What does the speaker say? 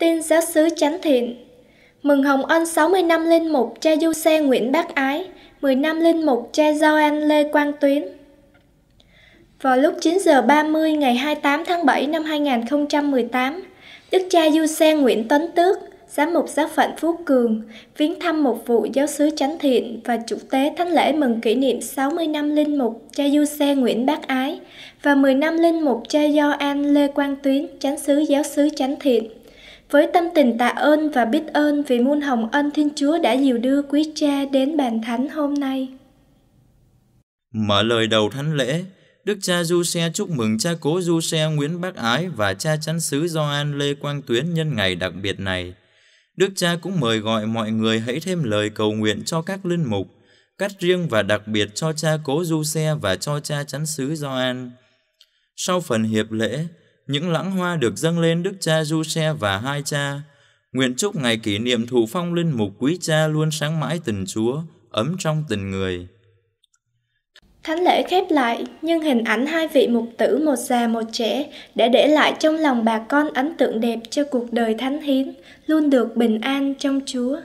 Tin giáo sứ Chánh Thiện Mừng Hồng Ân 60 năm linh mục cha du xe Nguyễn Bác Ái 10 năm linh mục cha Giao an Lê Quang Tuyến Vào lúc 9 giờ 30 ngày 28 tháng 7 năm 2018 Đức cha du xe Nguyễn Tấn Tước Giám mục giáo phận Phú Cường viếng thăm một vụ giáo sứ Chánh Thiện và chủ tế thánh lễ mừng kỷ niệm 60 năm linh mục cha du xe Nguyễn Bác Ái và 10 năm linh mục cha Do An Lê Quang Tuyến, chánh sứ giáo sứ Chánh Thiện với tâm tình tạ ơn và biết ơn vì muôn hồng ân Thiên Chúa đã dìu đưa quý cha đến bàn thánh hôm nay. Mở lời đầu thánh lễ, Đức cha Du Xe chúc mừng cha cố Du Xe Nguyễn Bác Ái và cha chánh sứ Gioan Lê Quang Tuyến nhân ngày đặc biệt này. Đức cha cũng mời gọi mọi người hãy thêm lời cầu nguyện cho các linh mục, cắt riêng và đặc biệt cho cha cố Du Xe và cho cha chánh sứ Gioan. Sau phần hiệp lễ, những lãng hoa được dâng lên Đức Cha Du Xe và hai cha. Nguyện chúc ngày kỷ niệm thủ phong linh mục quý cha luôn sáng mãi tình Chúa, ấm trong tình người. Thánh lễ khép lại, nhưng hình ảnh hai vị mục tử một già một trẻ đã để lại trong lòng bà con ấn tượng đẹp cho cuộc đời thánh hiến, luôn được bình an trong Chúa.